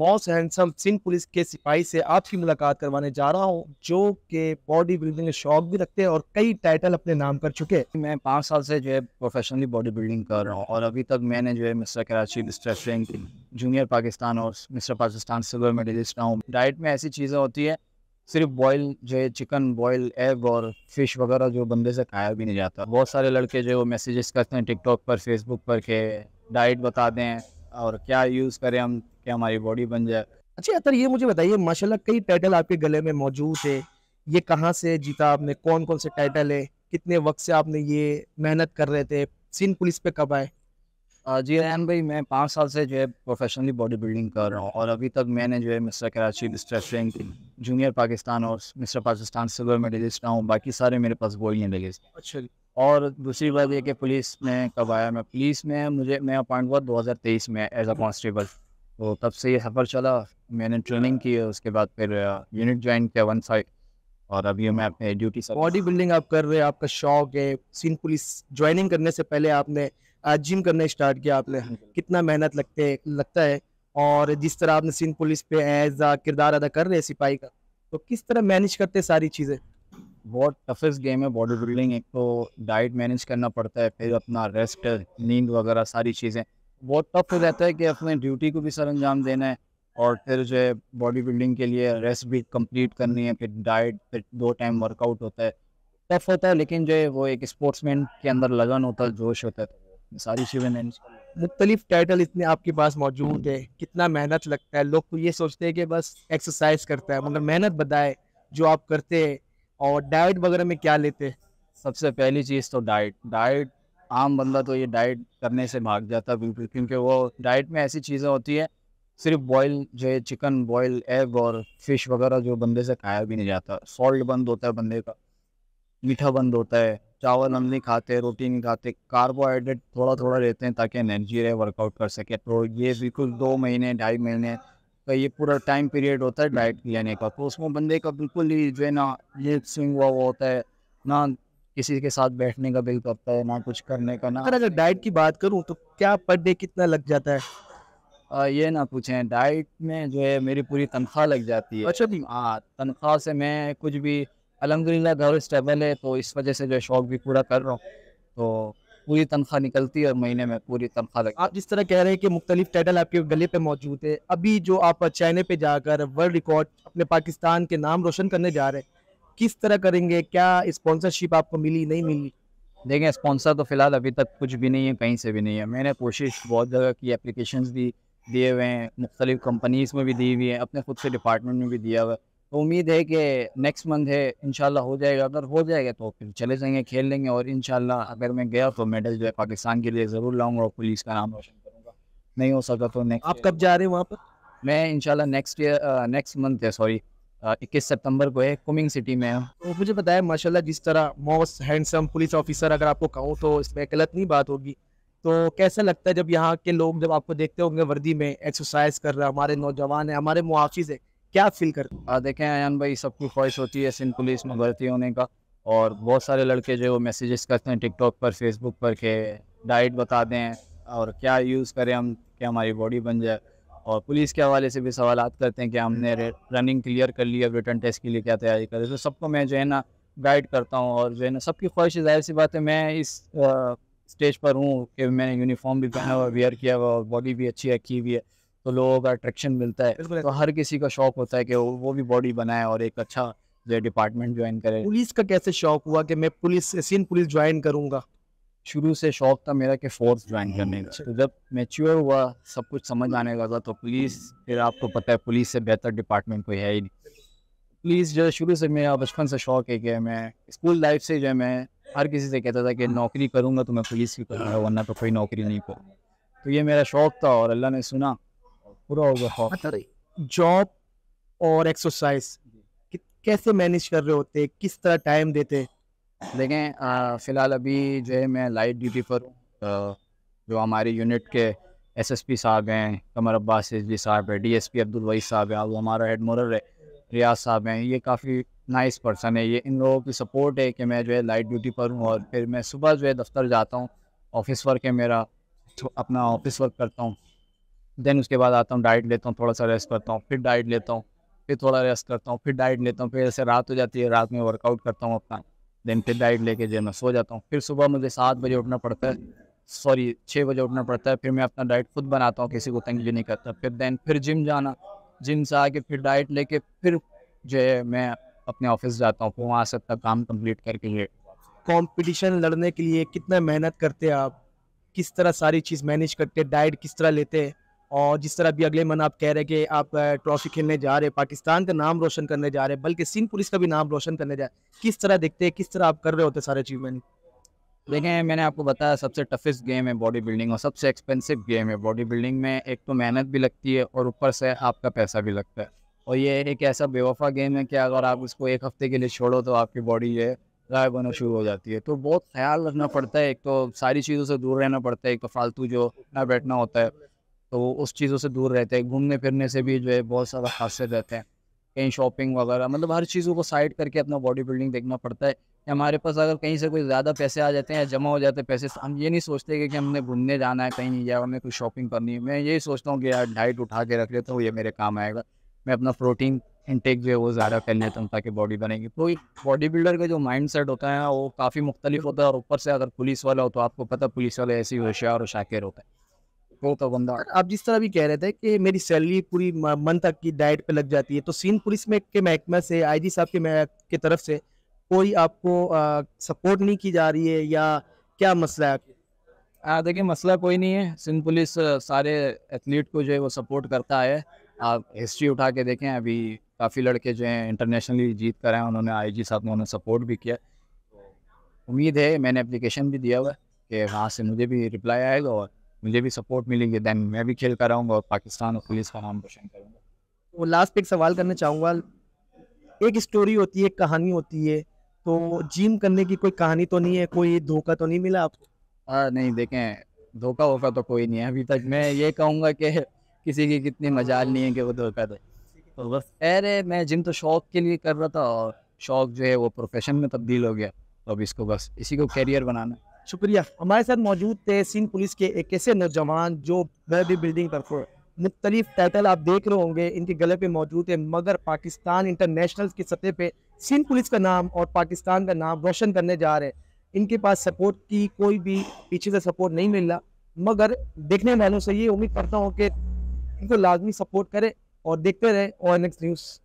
Most handsome Sindh police के सिपाही से आपकी मुलाकात करवाने जा रहा हूँ जो कि बॉडी बिल्डिंग के शौक भी रखते हैं और कई टाइटल अपने नाम कर चुके मैं पाँच साल से जो है प्रोफेशनली बॉडी बिल्डिंग कर रहा हूँ और अभी तक मैंने जो है mister Karachi mister Frank junior Pakistan और मिस्टर पाकिस्तान सिल्वर मेडलिस्ट रहा हूँ डाइट में ऐसी चीज़ें होती है सिर्फ बॉयल जो है चिकन बॉयल एग और फिश वगैरह जो बंदे से खाया भी नहीं जाता बहुत सारे लड़के जो है वो मैसेजेस करते हैं टिकटॉक पर फेसबुक पर के डाइट बता दें और क्या यूज़ करें हम कि हमारी बॉडी बन जाए अच्छा अतर ये मुझे बताइए माशाल्लाह कई टाइटल आपके गले में मौजूद है ये कहाँ से जीता आपने कौन कौन से टाइटल है कितने वक्त से आपने ये मेहनत कर रहे थे सीन पुलिस पे कब आए जी रैन भाई मैं पाँच साल से जो है प्रोफेशनली बॉडी बिल्डिंग कर रहा हूँ और अभी तक मैंने जो है mister Karachi mister Frank junior Pakistan और मिस्टर पाकिस्तान सिल्वर मेडलिस्ट रहा हूँ बाकी सारे मेरे पास गोल्ड मेडलिस्ट अच्छा और दूसरी बात यह कि पुलिस में कब आया मैं पुलिस में मुझे मैं अपॉइंट हुआ 2023 में एज अ कॉन्स्टेबल तो तब से ये सफ़र चला मैंने ट्रेनिंग हाँ। की उसके बाद फिर यूनिट ज्वाइन किया वन साइड और अभी मैं अपने ड्यूटी बॉडी बिल्डिंग आप कर रहे हैं आपका शौक है सीन पुलिस ज्वाइनिंग करने से पहले आपने जिम करने स्टार्ट किया आपने हाँ कितना मेहनत लगते लगता है और जिस तरह आपने सीन पुलिस पे एज आ किरदार अदा कर रहे हैं सिपाही का तो किस तरह मैनेज करते हैं सारी चीज़ें बहुत टफेस्ट गेम है बॉडी बिल्डिंग एक तो डाइट मैनेज करना पड़ता है फिर अपना रेस्ट नींद वगैरह सारी चीज़ें बहुत टफ हो जाता है कि अपने ड्यूटी को भी सर अंजाम देना है और फिर जो है बॉडी बिल्डिंग के लिए रेस्ट भी कंप्लीट करनी है फिर डाइट फिर दो टाइम वर्कआउट होता है टफ होता है लेकिन जो है वो एक स्पोर्ट्समैन के अंदर लगन होता है जोश होता है सारी चीज़ें मैनेज मुख्तलिफ टाइटल इतने आपके पास मौजूद है कितना मेहनत लगता है लोग तो ये सोचते हैं कि बस एक्सरसाइज करता है मगर मेहनत बताए जो आप करते हैं और डाइट वगैरह में क्या लेते हैं सबसे पहली चीज़ तो डाइट डाइट आम बंदा तो ये डाइट करने से भाग जाता है बिल्कुल क्योंकि वो डाइट में ऐसी चीज़ें होती है सिर्फ बॉयल जो है चिकन बॉयल एग और फिश वगैरह जो बंदे से खाया भी नहीं जाता सॉल्ट बंद होता है बंदे का मीठा बंद होता है चावल हम नहीं खाते रोटी नहीं खाते कार्बोहाइड्रेट थोड़ा थोड़ा लेते हैं ताकि एनर्जी रहे वर्कआउट कर सके तो ये बिल्कुल दो महीने ढाई महीने का ये पूरा टाइम पीरियड होता है डाइट लेने का तो उसमें बंदे का बिल्कुल ही जो है ना ये स्विंग हुआ हुआ होता है ना किसी के साथ बैठने का बिल करता है ना कुछ करने का ना अगर डाइट की बात करूँ तो क्या पर डे कितना लग जाता है आ, ये ना पूछें डाइट में जो है मेरी पूरी तनख्वाह लग जाती है अच्छा भी हाँ तनख्वाह से मैं कुछ भी अलहमदिल्ला घर स्टेबल है तो इस वजह से जो है शौक भी पूरा कर रहा हूँ तो पूरी तनख्वाह निकलती है और महीने में पूरी तनख्वाह लगती आप जिस तरह कह रहे हैं कि मुख्तलिफ टाइटल आपके गले पे मौजूद है अभी जो आप चाइना पे जाकर वर्ल्ड रिकॉर्ड अपने पाकिस्तान के नाम रोशन करने जा रहे हैं किस तरह करेंगे क्या स्पॉन्सरशिप आपको मिली नहीं मिली देखें स्पॉन्सर तो फिलहाल अभी तक कुछ भी नहीं है कहीं से भी नहीं है मैंने कोशिश बहुत जगह की एप्लीकेशन भी दिए हुए हैं मुख्तलिफ कंपनीज़ में भी दी हुई है अपने खुद से डिपार्टमेंट में भी दिया हुआ है तो उम्मीद है कि नेक्स्ट मंथ है इनशाला हो जाएगा अगर हो जाएगा तो फिर चले जाएंगे खेल लेंगे और इनशाला अगर मैं गया तो मेडल जो है पाकिस्तान के लिए ज़रूर लाऊंगा और पुलिस का नाम रोशन करूँगा नहीं हो सका तो नेक्स्ट आप कब जा रहे हैं वहाँ पर मैं इनशाला नेक्स्ट ईयर नेक्स्ट मंथ है सॉरी इक्कीस सितंबर को है कुमिंग सिटी में तो मुझे बताया माशाल्लाह जिस तरह मोस्ट हैंडसम पुलिस ऑफिसर अगर आपको कहूँ तो इसमें गलत नहीं बात होगी तो कैसा लगता है जब यहाँ के लोग जब आपको देखते होंगे वर्दी में एक्सरसाइज कर रहे हैं हमारे नौजवान है हमारे मुआफिज है क्या फील कर देखें अयान भाई सबकी ख्वाहिश होती है सिंध पुलिस में भर्ती होने का और बहुत सारे लड़के जो है वो मैसेजेस करते हैं टिकटॉक पर फेसबुक पर के डाइट बता दें और क्या यूज़ करें हम कि हमारी बॉडी बन जाए और पुलिस के हवाले से भी सवाल करते हैं कि हमने हम्म। रनिंग क्लियर कर ली है रिटर्न टेस्ट के लिए क्या तैयारी करें तो सबको मैं जो है ना गाइड करता हूँ और जो है ना सबकी ख्वाहिश जाहिर सी बात है मैं इस स्टेज पर हूँ कि मैंने यूनिफॉर्म भी पहना हुआ वेयर किया हुआ और बॉडी भी अच्छी रखी हुई है तो लोगों का अट्रैक्शन मिलता है तो हर किसी का शौक होता है कि वो भी बॉडी बनाए और एक अच्छा जो डिपार्टमेंट ज्वाइन करे पुलिस का कैसे शौक हुआ कि मैं पुलिस सीन पुलिस ज्वाइन करूंगा शुरू से शौक था मेरा कि फोर्स ज्वाइन हाँ, करने का अच्छा। तो जब मेच्योर हुआ सब कुछ समझ आने लगा तो पुलिस फिर आपको पता है पुलिस से बेहतर डिपार्टमेंट कोई है ही नहीं पुलिस जो शुरू से मेरा बचपन से शौक है कि मैं स्कूल लाइफ से जो है मैं हर किसी से कहता था कि नौकरी करूँगा तो मैं पुलिस की करूँगा वरना तो कोई नौकरी नहीं करूँ तो ये मेरा शौक था और अल्लाह ने सुना पूरा हो गया शौक जॉब और एक्सरसाइज कैसे मैनेज कर रहे होते किस तरह टाइम देते देखें फ़िलहाल अभी जो है मैं लाइट ड्यूटी पर हूँ जो हमारी यूनिट के एसएसपी साहब हैं कमर अब्बास जी साहब है डीएसपी अब्दुल वही साहब है वो हमारा हेड मोरल है रियाज साहब हैं ये काफ़ी नाइस पर्सन है ये इन लोगों की सपोर्ट है कि मैं जो है लाइट ड्यूटी पर हूँ और फिर मैं सुबह जो है दफ्तर जाता हूँ ऑफिस वर्क है मेरा तो अपना ऑफिस वर्क करता हूँ देन उसके बाद आता हूँ डाइट लेता हूँ थोड़ा सा रेस्ट करता हूँ फिर डाइट लेता हूँ फिर थोड़ा रेस्ट करता हूँ फिर डाइट लेता हूँ फिर ऐसे रात हो जाती है रात में वर्कआउट करता हूँ अपना देन फिर डाइट लेके जो मैं सो जाता हूँ फिर सुबह मुझे सात बजे उठना पड़ता है सॉरी छः बजे उठना पड़ता है फिर मैं अपना डाइट खुद बनाता हूँ किसी को तंग भी नहीं करता फिर देन फिर जिम जाना जिम से आके फिर डाइट लेके फिर जो है मैं अपने ऑफिस जाता हूँ फिर वहाँ से अपना काम कंप्लीट करके ये कॉम्पिटिशन लड़ने के लिए कितना मेहनत करते हैं आप किस तरह सारी चीज़ मैनेज करते हैं डाइट किस तरह लेते हैं और जिस तरह भी अगले मन आप कह रहे हैं कि आप ट्रॉफी खेलने जा रहे पाकिस्तान का नाम रोशन करने जा रहे हैं बल्कि सिंध पुलिस का भी नाम रोशन करने जा रहे किस तरह देखते हैं किस तरह आप कर रहे होते सारे अचीवमेंट देखें मैंने आपको बताया सबसे टफेस्ट गेम है बॉडी बिल्डिंग और सबसे एक्सपेंसिव गेम है बॉडी बिल्डिंग में एक तो मेहनत भी लगती है और ऊपर से आपका पैसा भी लगता है और ये एक ऐसा बेवफा गेम है कि अगर आप उसको एक हफ्ते के लिए छोड़ो तो आपकी बॉडी ये गायब होना शुरू हो जाती है तो बहुत ख्याल रखना पड़ता है एक तो सारी चीज़ों से दूर रहना पड़ता है एक तो फालतू जो ना बैठना होता है तो उस चीज़ों से दूर रहते हैं घूमने फिरने से भी जो है बहुत सारा हादसे रहते हैं कहीं शॉपिंग वगैरह मतलब हर चीज़ों को साइड करके अपना बॉडी बिल्डिंग देखना पड़ता है हमारे पास अगर कहीं से कोई ज़्यादा पैसे आ जाते हैं या जमा हो जाते हैं पैसे तो हम ये नहीं सोचते कि, हमने घूमने जाना है कहीं या हमें कुछ शॉपिंग करनी है मैं यही सोचता हूँ कि यार डाइट उठा के रख लेता हूँ ये मेरे काम आएगा मैं अपना प्रोटीन इनटेक जो है वो ज़्यादा कर लेता हूँ ताकि बॉडी बनेगी तो बॉडी बिल्डर का जो माइंड सेट होता है वो काफ़ी मुख्तलिफ होता है और ऊपर से अगर पुलिस वाला हो तो आपको पता पुलिस वाले ऐसे ही होशियार और शाकिर होते हैं होता बंदा आप जिस तरह भी कह रहे थे कि मेरी सैलरी पूरी मंथ तक की डाइट पे लग जाती है तो सीन पुलिस में के महकमे से आईजी साहब के के तरफ से कोई आपको आ, सपोर्ट नहीं की जा रही है या क्या मसला है आ, देखिए मसला कोई नहीं है सिंध पुलिस सारे एथलीट को जो है वो सपोर्ट करता है आप हिस्ट्री उठा के देखें अभी काफ़ी लड़के जो हैं इंटरनेशनली जीत कर हैं उन्होंने आईजी साहब ने उन्हें सपोर्ट भी किया उम्मीद है मैंने एप्लीकेशन भी दिया हुआ है कि हाँ से मुझे भी रिप्लाई आएगा और मुझे भी सपोर्ट मिलेंगे देन मैं भी खेल कर और पाकिस्तान और पुलिस का नाम रोशन करूँगा वो तो लास्ट पे एक सवाल करना चाहूँगा एक स्टोरी होती है एक कहानी होती है तो जिम करने की कोई कहानी तो नहीं है कोई धोखा तो नहीं मिला आपको हाँ नहीं देखें धोखा वोखा तो कोई नहीं है अभी तक मैं ये कहूँगा कि किसी की कितनी मजाल नहीं है कि वो धोखा दे तो बस अरे मैं जिम तो शौक के लिए कर रहा था और शौक जो है वो प्रोफेशन में तब्दील हो गया तो अब इसको बस इसी को कैरियर बनाना शुक्रिया हमारे साथ मौजूद थे सिंध पुलिस के एक ऐसे नौजवान जो वह भी बिल्डिंग पर मुख्तलिफ टाइटल आप देख रहे होंगे इनके गले पे मौजूद है मगर पाकिस्तान इंटरनेशनल की सतह पे सिंध पुलिस का नाम और पाकिस्तान का नाम रोशन करने जा रहे हैं इनके पास सपोर्ट की कोई भी पीछे से सपोर्ट नहीं मिल रहा मगर देखने वालों से ये उम्मीद करता हूँ कि इनको लाजमी सपोर्ट करें और देखते रहें और नेक्स्ट न्यूज़